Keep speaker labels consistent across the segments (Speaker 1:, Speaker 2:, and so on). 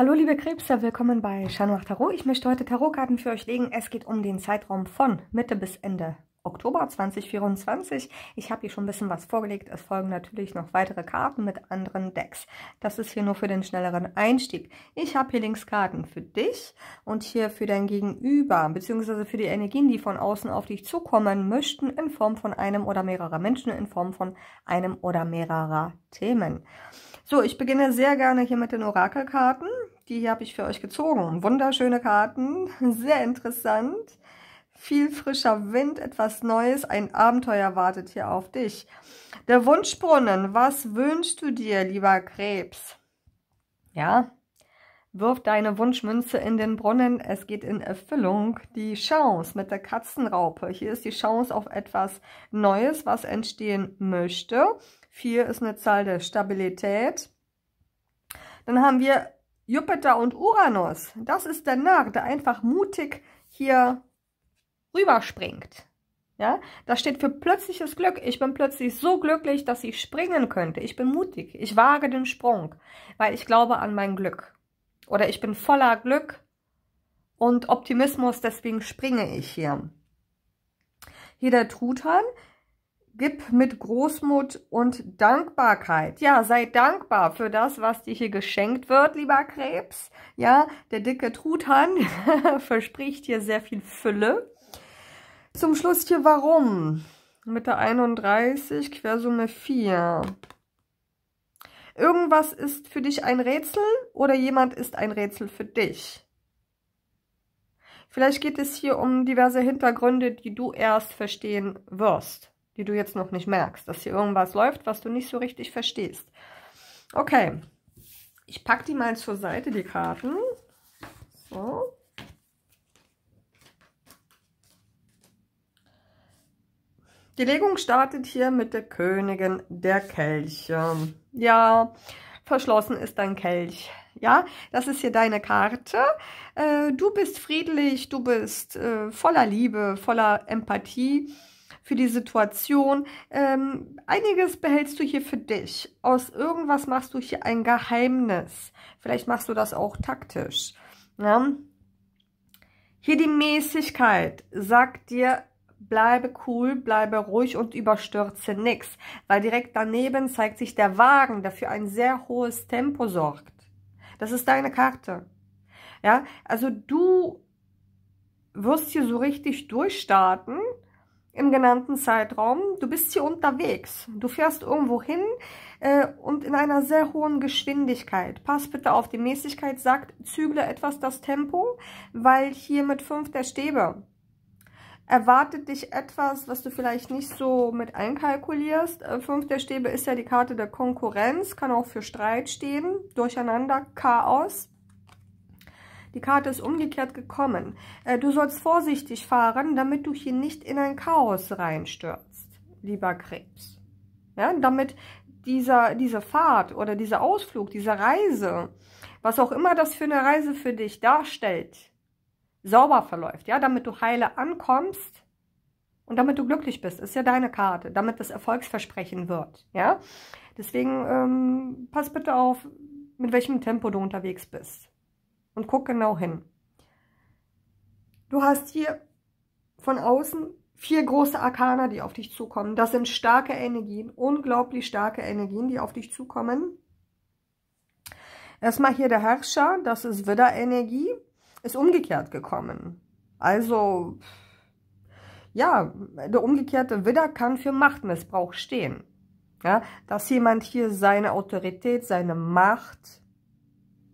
Speaker 1: Hallo liebe Krebser, willkommen bei Shanuach Tarot. Ich möchte heute Tarotkarten für euch legen. Es geht um den Zeitraum von Mitte bis Ende Oktober 2024. Ich habe hier schon ein bisschen was vorgelegt. Es folgen natürlich noch weitere Karten mit anderen Decks. Das ist hier nur für den schnelleren Einstieg. Ich habe hier links Karten für dich und hier für dein Gegenüber, beziehungsweise für die Energien, die von außen auf dich zukommen möchten, in Form von einem oder mehrerer Menschen, in Form von einem oder mehrerer Themen. So, ich beginne sehr gerne hier mit den Orakelkarten. Die hier habe ich für euch gezogen. Wunderschöne Karten, sehr interessant. Viel frischer Wind, etwas Neues, ein Abenteuer wartet hier auf dich. Der Wunschbrunnen, was wünschst du dir, lieber Krebs? Ja, wirf deine Wunschmünze in den Brunnen, es geht in Erfüllung. Die Chance mit der Katzenraupe, hier ist die Chance auf etwas Neues, was entstehen möchte. 4 ist eine Zahl der Stabilität. Dann haben wir Jupiter und Uranus. Das ist der Narr, der einfach mutig hier rüberspringt. Ja, das steht für plötzliches Glück. Ich bin plötzlich so glücklich, dass ich springen könnte. Ich bin mutig. Ich wage den Sprung, weil ich glaube an mein Glück. Oder ich bin voller Glück und Optimismus, deswegen springe ich hier. Hier der Truthahn, Gib mit Großmut und Dankbarkeit. Ja, sei dankbar für das, was dir hier geschenkt wird, lieber Krebs. Ja, der dicke Truthahn verspricht hier sehr viel Fülle. Zum Schluss hier warum? Mit der 31, Quersumme 4. Irgendwas ist für dich ein Rätsel oder jemand ist ein Rätsel für dich. Vielleicht geht es hier um diverse Hintergründe, die du erst verstehen wirst die du jetzt noch nicht merkst, dass hier irgendwas läuft, was du nicht so richtig verstehst. Okay, ich packe die mal zur Seite, die Karten. So. Die Legung startet hier mit der Königin der Kelche. Ja, verschlossen ist dein Kelch. Ja, das ist hier deine Karte. Äh, du bist friedlich, du bist äh, voller Liebe, voller Empathie für die Situation. Ähm, einiges behältst du hier für dich. Aus irgendwas machst du hier ein Geheimnis. Vielleicht machst du das auch taktisch. Ja? Ne? Hier die Mäßigkeit sagt dir, bleibe cool, bleibe ruhig und überstürze nichts, weil direkt daneben zeigt sich der Wagen, der für ein sehr hohes Tempo sorgt. Das ist deine Karte. Ja, also du wirst hier so richtig durchstarten im genannten Zeitraum. Du bist hier unterwegs. Du fährst irgendwo hin äh, und in einer sehr hohen Geschwindigkeit. Pass bitte auf, die Mäßigkeit sagt, zügle etwas das Tempo, weil hier mit fünf der Stäbe erwartet dich etwas, was du vielleicht nicht so mit einkalkulierst. Äh, fünf der Stäbe ist ja die Karte der Konkurrenz, kann auch für Streit stehen, Durcheinander, Chaos. Die Karte ist umgekehrt gekommen. Äh, du sollst vorsichtig fahren, damit du hier nicht in ein Chaos reinstürzt, lieber Krebs. Ja, damit dieser, diese Fahrt oder dieser Ausflug, diese Reise, was auch immer das für eine Reise für dich darstellt, sauber verläuft, ja, damit du heile ankommst und damit du glücklich bist, ist ja deine Karte, damit das Erfolgsversprechen wird, ja. Deswegen ähm, pass bitte auf, mit welchem Tempo du unterwegs bist und guck genau hin. Du hast hier von außen vier große Arkana, die auf dich zukommen. Das sind starke Energien, unglaublich starke Energien, die auf dich zukommen. Erstmal hier der Herrscher, das ist wieder Energie, ist umgekehrt gekommen. Also, ja, der umgekehrte Widder kann für Machtmissbrauch stehen. Ja, dass jemand hier seine Autorität, seine Macht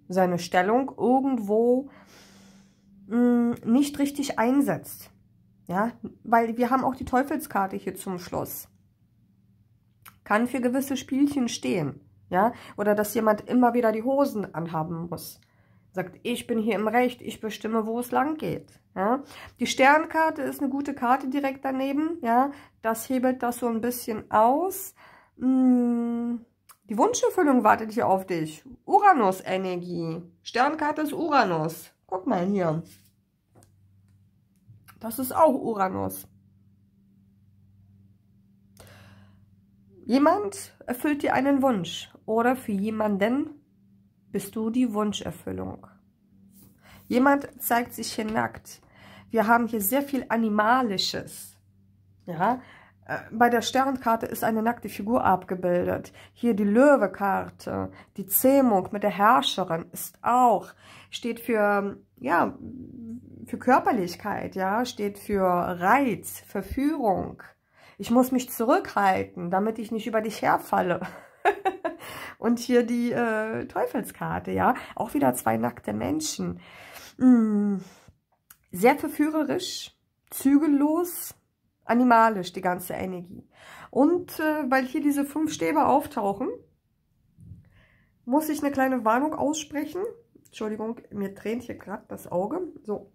Speaker 1: seine Stellung irgendwo mh, mm, nicht richtig einsetzt. Ja, weil wir haben auch die Teufelskarte hier zum Schluss. Kann für gewisse Spielchen stehen. Ja, oder dass jemand immer wieder die Hosen anhaben muss. Sagt, ich bin hier im Recht, ich bestimme, wo es lang geht. Ja? Die Sternkarte ist eine gute Karte direkt daneben. Ja, das hebelt das so ein bisschen aus. Hm. Die Wunscherfüllung wartet hier auf dich. Uranus-Energie. Sternkarte ist Uranus. Guck mal hier. Das ist auch Uranus. Jemand erfüllt dir einen Wunsch oder für jemanden bist du die Wunscherfüllung. Jemand zeigt sich hier nackt. Wir haben hier sehr viel Animalisches. Ja, äh, bei der Sternkarte ist eine nackte Figur abgebildet. Hier die Löwekarte, die Zähmung mit der Herrscherin ist auch, steht für, ja, für Körperlichkeit, ja, steht für Reiz, Verführung. Ich muss mich zurückhalten, damit ich nicht über dich herfalle. Und hier die äh, Teufelskarte, ja, auch wieder zwei nackte Menschen. Hm. Sehr verführerisch, zügellos, animalisch, die ganze Energie. Und äh, weil hier diese fünf Stäbe auftauchen, muss ich eine kleine Warnung aussprechen. Entschuldigung, mir tränt hier gerade das Auge. So.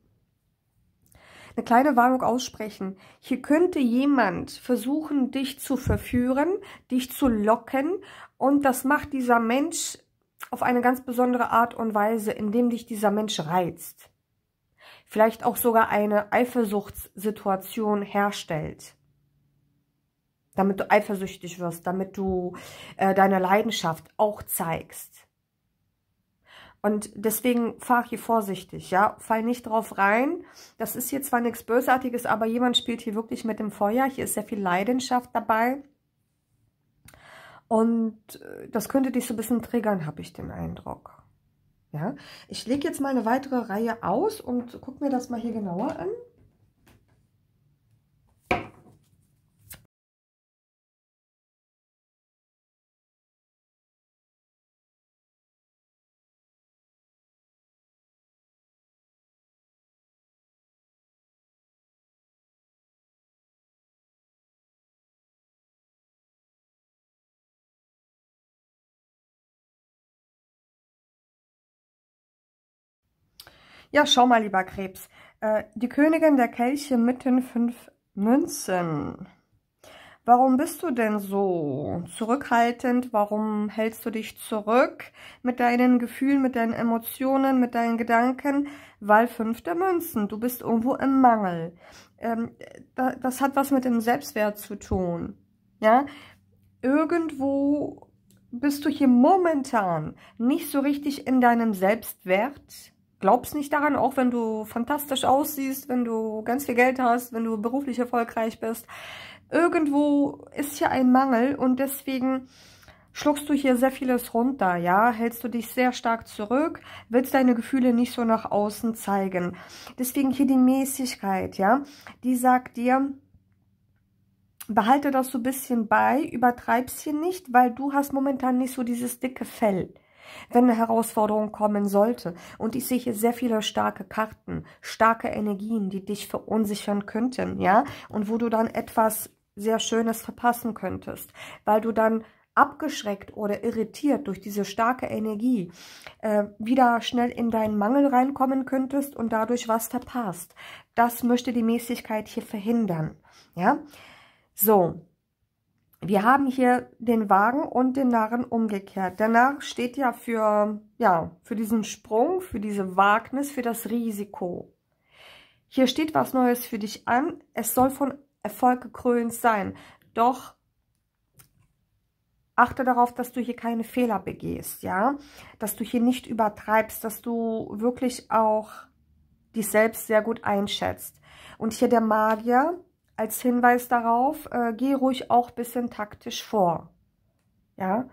Speaker 1: Eine kleine Warnung aussprechen. Hier könnte jemand versuchen, dich zu verführen, dich zu locken. Und das macht dieser Mensch auf eine ganz besondere Art und Weise, indem dich dieser Mensch reizt vielleicht auch sogar eine Eifersuchtssituation herstellt. Damit du eifersüchtig wirst, damit du äh, deine Leidenschaft auch zeigst. Und deswegen fahr hier vorsichtig, ja. Fall nicht drauf rein. Das ist hier zwar nichts Bösartiges, aber jemand spielt hier wirklich mit dem Feuer. Hier ist sehr viel Leidenschaft dabei. Und äh, das könnte dich so ein bisschen triggern, habe ich den Eindruck. Ja, ich lege jetzt mal eine weitere Reihe aus und gucke mir das mal hier genauer an. Ja, schau mal, lieber Krebs. Äh, die Königin der Kelche mit den fünf Münzen. Warum bist du denn so zurückhaltend? Warum hältst du dich zurück mit deinen Gefühlen, mit deinen Emotionen, mit deinen Gedanken? Weil fünf der Münzen, du bist irgendwo im Mangel. Ähm, das hat was mit dem Selbstwert zu tun. Ja, irgendwo bist du hier momentan nicht so richtig in deinem Selbstwert glaubst nicht daran, auch wenn du fantastisch aussiehst, wenn du ganz viel Geld hast, wenn du beruflich erfolgreich bist. Irgendwo ist hier ein Mangel und deswegen schluckst du hier sehr vieles runter, ja, hältst du dich sehr stark zurück, willst deine Gefühle nicht so nach außen zeigen. Deswegen hier die Mäßigkeit, ja, die sagt dir, behalte das so ein bisschen bei, übertreib's hier nicht, weil du hast momentan nicht so dieses dicke Fell wenn eine Herausforderung kommen sollte. Und ich sehe hier sehr viele starke Karten, starke Energien, die dich verunsichern könnten, ja, und wo du dann etwas sehr Schönes verpassen könntest, weil du dann abgeschreckt oder irritiert durch diese starke Energie äh, wieder schnell in deinen Mangel reinkommen könntest und dadurch was verpasst. Das möchte die Mäßigkeit hier verhindern. Ja, so wir haben hier den Wagen und den Narren umgekehrt. Der Narr steht ja für, ja, für diesen Sprung, für diese Wagnis, für das Risiko. Hier steht was Neues für dich an. Es soll von Erfolg gekrönt sein. Doch achte darauf, dass du hier keine Fehler begehst, ja? Dass du hier nicht übertreibst, dass du wirklich auch dich selbst sehr gut einschätzt. Und hier der Magier, als Hinweis darauf, äh, geh ruhig auch ein bisschen taktisch vor. Ja.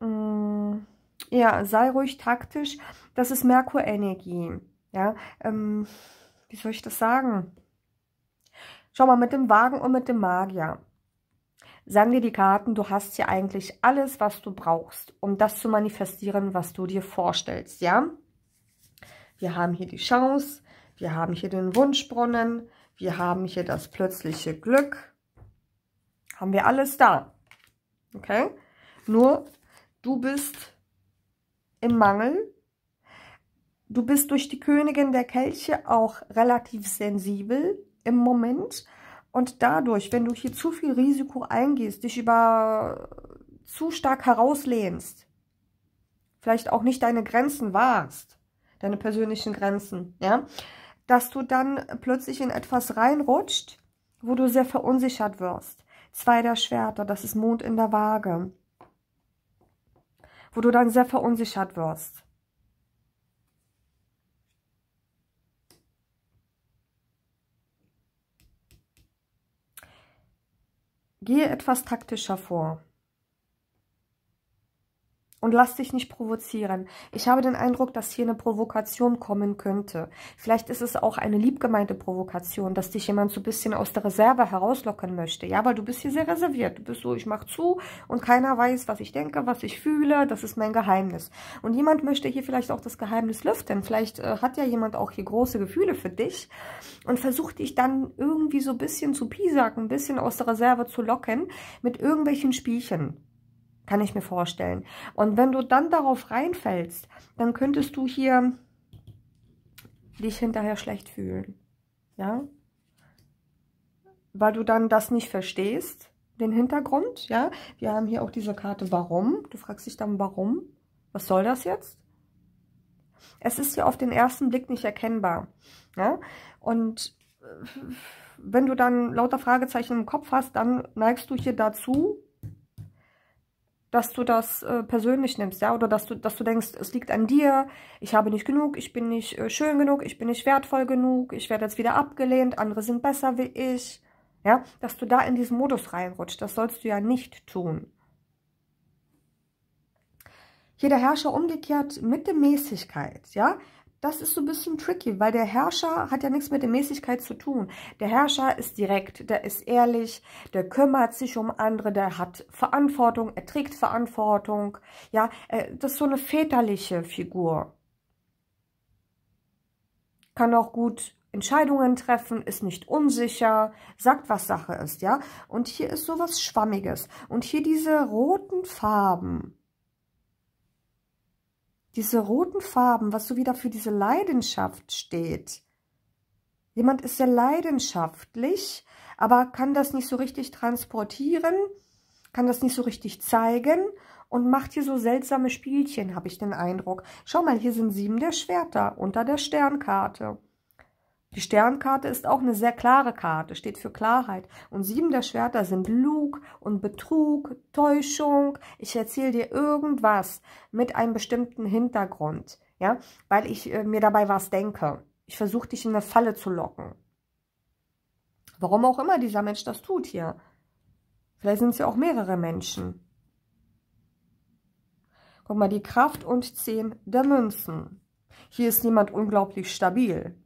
Speaker 1: Mm, ja, sei ruhig taktisch. Das ist Merkurenergie. Ja, ähm, wie soll ich das sagen? Schau mal, mit dem Wagen und mit dem Magier sagen dir die Karten, du hast hier eigentlich alles, was du brauchst, um das zu manifestieren, was du dir vorstellst, ja? Wir haben hier die Chance, wir haben hier den Wunschbrunnen, wir haben hier das plötzliche Glück. Haben wir alles da. Okay? Nur, du bist im Mangel. Du bist durch die Königin der Kelche auch relativ sensibel im Moment. Und dadurch, wenn du hier zu viel Risiko eingehst, dich über zu stark herauslehnst, vielleicht auch nicht deine Grenzen wahrst, deine persönlichen Grenzen, ja, dass du dann plötzlich in etwas reinrutscht, wo du sehr verunsichert wirst. Zwei der Schwerter, das ist Mond in der Waage. Wo du dann sehr verunsichert wirst. Gehe etwas taktischer vor und lass dich nicht provozieren. Ich habe den Eindruck, dass hier eine Provokation kommen könnte. Vielleicht ist es auch eine liebgemeinte Provokation, dass dich jemand so ein bisschen aus der Reserve herauslocken möchte. Ja, weil du bist hier sehr reserviert. Du bist so, ich mache zu und keiner weiß, was ich denke, was ich fühle. Das ist mein Geheimnis. Und jemand möchte hier vielleicht auch das Geheimnis lüften. Vielleicht äh, hat ja jemand auch hier große Gefühle für dich und versucht dich dann irgendwie so ein bisschen zu piesacken, ein bisschen aus der Reserve zu locken mit irgendwelchen Spielchen. Kann ich mir vorstellen. Und wenn du dann darauf reinfällst, dann könntest du hier dich hinterher schlecht fühlen. Ja? Weil du dann das nicht verstehst, den Hintergrund. Ja? Wir haben hier auch diese Karte Warum. Du fragst dich dann, warum? Was soll das jetzt? Es ist ja auf den ersten Blick nicht erkennbar. Ja? Und äh, wenn du dann lauter Fragezeichen im Kopf hast, dann neigst du hier dazu, dass du das äh, persönlich nimmst, ja, oder dass du, dass du denkst, es liegt an dir, ich habe nicht genug, ich bin nicht äh, schön genug, ich bin nicht wertvoll genug, ich werde jetzt wieder abgelehnt, andere sind besser wie ich, ja, dass du da in diesen Modus reinrutscht, das sollst du ja nicht tun. Hier der Herrscher umgekehrt mit der Mäßigkeit, ja, das ist so ein bisschen tricky, weil der Herrscher hat ja nichts mit der Mäßigkeit zu tun. Der Herrscher ist direkt, der ist ehrlich, der kümmert sich um andere, der hat Verantwortung, er trägt Verantwortung. Ja, äh, das ist so eine väterliche Figur. Kann auch gut Entscheidungen treffen, ist nicht unsicher, sagt, was Sache ist, ja. Und hier ist sowas Schwammiges. Und hier diese roten Farben, diese roten Farben, was so wieder für diese Leidenschaft steht. Jemand ist sehr leidenschaftlich, aber kann das nicht so richtig transportieren, kann das nicht so richtig zeigen und macht hier so seltsame Spielchen, habe ich den Eindruck. Schau mal, hier sind sieben der Schwerter unter der Sternkarte. Die Sternkarte ist auch eine sehr klare Karte, steht für Klarheit. Und sieben der Schwerter sind Lug und Betrug, Täuschung. Ich erzähle dir irgendwas mit einem bestimmten Hintergrund, ja, weil ich äh, mir dabei was denke. Ich versuche dich in eine Falle zu locken. Warum auch immer dieser Mensch das tut hier. Vielleicht sind es ja auch mehrere Menschen. Guck mal, die Kraft und Zehn der Münzen. Hier ist jemand unglaublich stabil.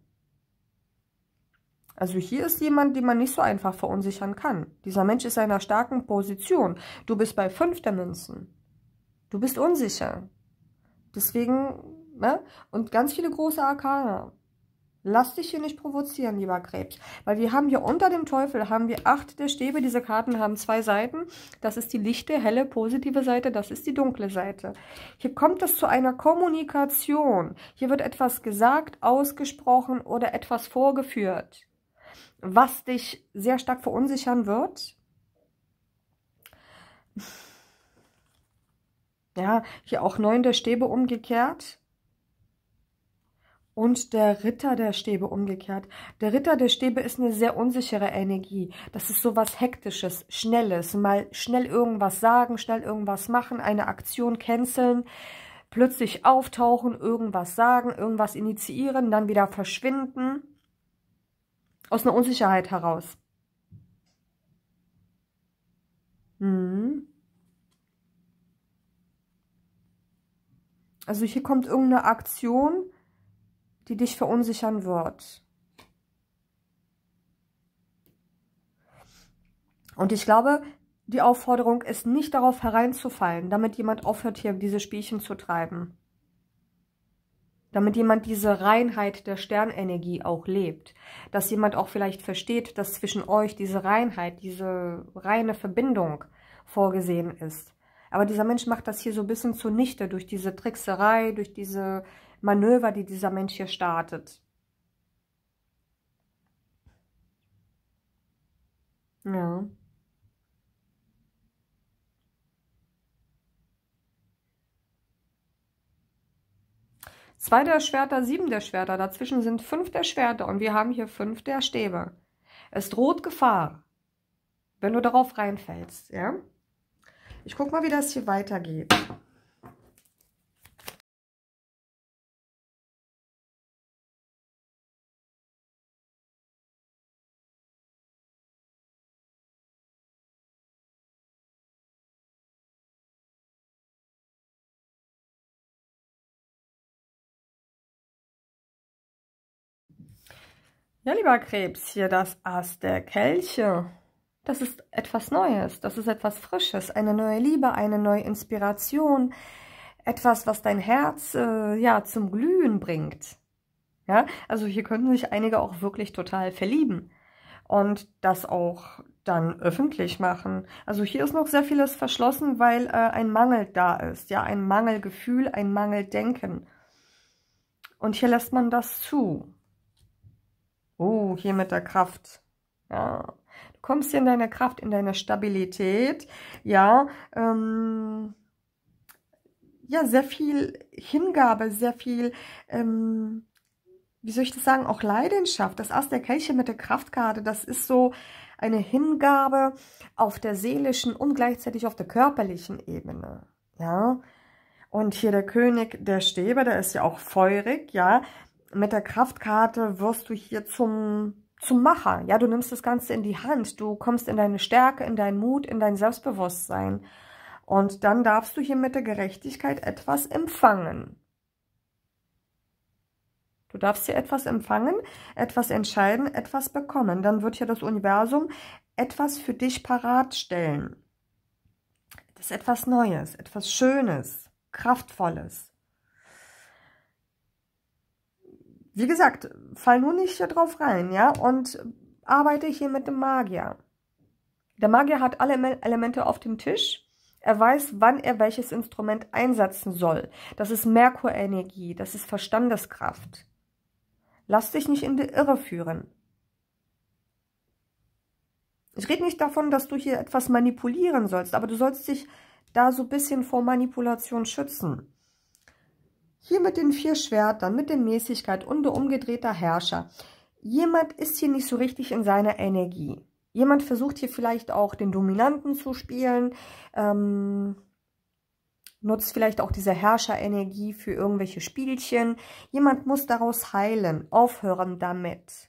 Speaker 1: Also hier ist jemand, den man nicht so einfach verunsichern kann. Dieser Mensch ist in einer starken Position. Du bist bei fünf der Münzen. Du bist unsicher. Deswegen, ne? Und ganz viele große Arkane. Lass dich hier nicht provozieren, lieber Krebs. Weil wir haben hier unter dem Teufel, haben wir acht der Stäbe. Diese Karten haben zwei Seiten. Das ist die lichte, helle, positive Seite. Das ist die dunkle Seite. Hier kommt es zu einer Kommunikation. Hier wird etwas gesagt, ausgesprochen oder etwas vorgeführt was dich sehr stark verunsichern wird. Ja, hier auch neun der Stäbe umgekehrt. Und der Ritter der Stäbe umgekehrt. Der Ritter der Stäbe ist eine sehr unsichere Energie. Das ist so was Hektisches, Schnelles. Mal schnell irgendwas sagen, schnell irgendwas machen, eine Aktion canceln, plötzlich auftauchen, irgendwas sagen, irgendwas initiieren, dann wieder verschwinden. Aus einer Unsicherheit heraus. Mhm. Also hier kommt irgendeine Aktion, die dich verunsichern wird. Und ich glaube, die Aufforderung ist nicht darauf hereinzufallen, damit jemand aufhört, hier diese Spielchen zu treiben damit jemand diese Reinheit der Sternenergie auch lebt, dass jemand auch vielleicht versteht, dass zwischen euch diese Reinheit, diese reine Verbindung vorgesehen ist. Aber dieser Mensch macht das hier so ein bisschen zunichte durch diese Trickserei, durch diese Manöver, die dieser Mensch hier startet. Ja. Zwei der Schwerter, sieben der Schwerter, dazwischen sind fünf der Schwerter und wir haben hier fünf der Stäbe. Es droht Gefahr, wenn du darauf reinfällst, ja? Ich guck mal, wie das hier weitergeht. Ja, lieber Krebs, hier das Ass der Kelche. Das ist etwas Neues, das ist etwas Frisches, eine neue Liebe, eine neue Inspiration, etwas, was dein Herz äh, ja zum Glühen bringt. Ja, also hier könnten sich einige auch wirklich total verlieben und das auch dann öffentlich machen. Also hier ist noch sehr vieles verschlossen, weil äh, ein Mangel da ist, ja, ein Mangelgefühl, ein Mangeldenken. Und hier lässt man das zu. Oh, hier mit der Kraft. Ja. Ah. Du kommst hier in deine Kraft, in deine Stabilität. Ja, ähm, ja, sehr viel Hingabe, sehr viel, ähm, wie soll ich das sagen, auch Leidenschaft. Das Ast der Kelche mit der Kraftkarte, das ist so eine Hingabe auf der seelischen und gleichzeitig auf der körperlichen Ebene. Ja, und hier der König der Stäbe, der ist ja auch feurig, ja mit der Kraftkarte wirst du hier zum, zum Macher. Ja, du nimmst das Ganze in die Hand. Du kommst in deine Stärke, in deinen Mut, in dein Selbstbewusstsein. Und dann darfst du hier mit der Gerechtigkeit etwas empfangen. Du darfst hier etwas empfangen, etwas entscheiden, etwas bekommen. Dann wird hier das Universum etwas für dich parat stellen. Das ist etwas Neues, etwas Schönes, Kraftvolles. Wie gesagt, fall nur nicht hier drauf rein, ja? Und arbeite hier mit dem Magier. Der Magier hat alle Elemente auf dem Tisch. Er weiß, wann er welches Instrument einsetzen soll. Das ist Merkurenergie, das ist Verstandeskraft. Lass dich nicht in die Irre führen. Ich rede nicht davon, dass du hier etwas manipulieren sollst, aber du sollst dich da so ein bisschen vor Manipulation schützen. Hier mit den vier Schwertern, mit der Mäßigkeit und der umgedrehter Herrscher. Jemand ist hier nicht so richtig in seiner Energie. Jemand versucht hier vielleicht auch den Dominanten zu spielen, ähm, nutzt vielleicht auch diese Herrscherenergie für irgendwelche Spielchen. Jemand muss daraus heilen, aufhören damit.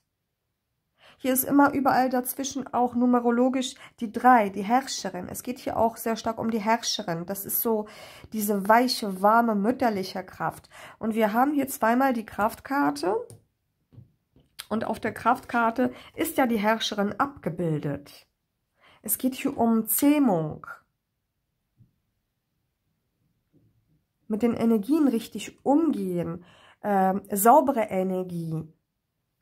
Speaker 1: Hier ist immer überall dazwischen auch numerologisch die drei, die Herrscherin. Es geht hier auch sehr stark um die Herrscherin. Das ist so diese weiche, warme, mütterliche Kraft. Und wir haben hier zweimal die Kraftkarte. Und auf der Kraftkarte ist ja die Herrscherin abgebildet. Es geht hier um Zähmung. Mit den Energien richtig umgehen. Äh, saubere Energie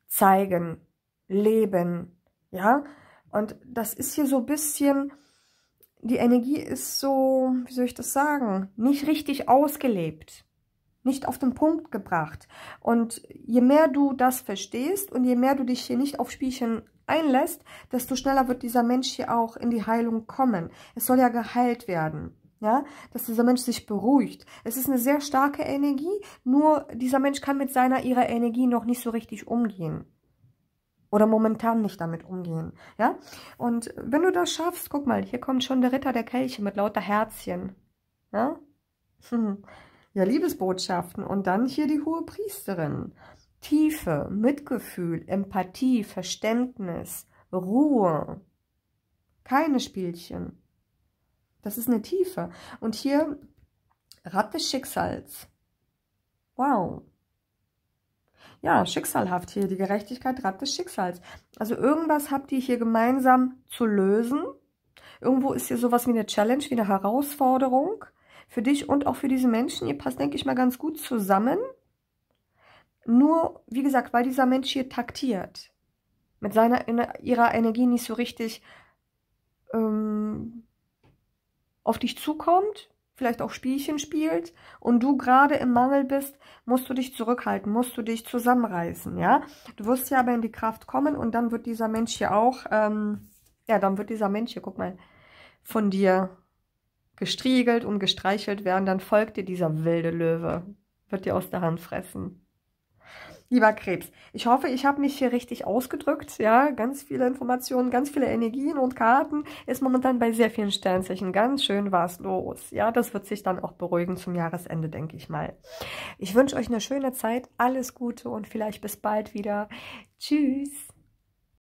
Speaker 1: zeigen. Leben, ja. Und das ist hier so ein bisschen, die Energie ist so, wie soll ich das sagen, nicht richtig ausgelebt, nicht auf den Punkt gebracht. Und je mehr du das verstehst und je mehr du dich hier nicht auf Spielchen einlässt, desto schneller wird dieser Mensch hier auch in die Heilung kommen. Es soll ja geheilt werden. Ja, dass dieser Mensch sich beruhigt. Es ist eine sehr starke Energie, nur dieser Mensch kann mit seiner, ihrer Energie noch nicht so richtig umgehen oder momentan nicht damit umgehen, ja? Und wenn du das schaffst, guck mal, hier kommt schon der Ritter der Kelche mit lauter Herzchen, ja? ja, Liebesbotschaften und dann hier die hohe Priesterin. Tiefe, Mitgefühl, Empathie, Verständnis, Ruhe. Keine Spielchen. Das ist eine Tiefe. Und hier Rat des Schicksals. Wow ja, schicksalhaft hier, die Gerechtigkeit Rad des Schicksals. Also irgendwas habt ihr hier gemeinsam zu lösen. Irgendwo ist hier sowas wie eine Challenge, wie eine Herausforderung für dich und auch für diese Menschen. Ihr passt, denke ich mal, ganz gut zusammen. Nur, wie gesagt, weil dieser Mensch hier taktiert. Mit seiner, ihrer Energie nicht so richtig ähm, auf dich zukommt vielleicht auch Spielchen spielt und du gerade im Mangel bist, musst du dich zurückhalten, musst du dich zusammenreißen, ja. Du wirst ja aber in die Kraft kommen und dann wird dieser Mensch hier auch, ähm, ja, dann wird dieser Mensch hier, guck mal, von dir gestriegelt und gestreichelt werden, dann folgt dir dieser wilde Löwe, wird dir aus der Hand fressen. Lieber Krebs, ich hoffe, ich habe mich hier richtig ausgedrückt. Ja, ganz viele Informationen, ganz viele Energien und Karten ist momentan bei sehr vielen Sternzeichen ganz schön was los. Ja, das wird sich dann auch beruhigen zum Jahresende, denke ich mal. Ich wünsche euch eine schöne Zeit, alles Gute und vielleicht bis bald wieder. Tschüss.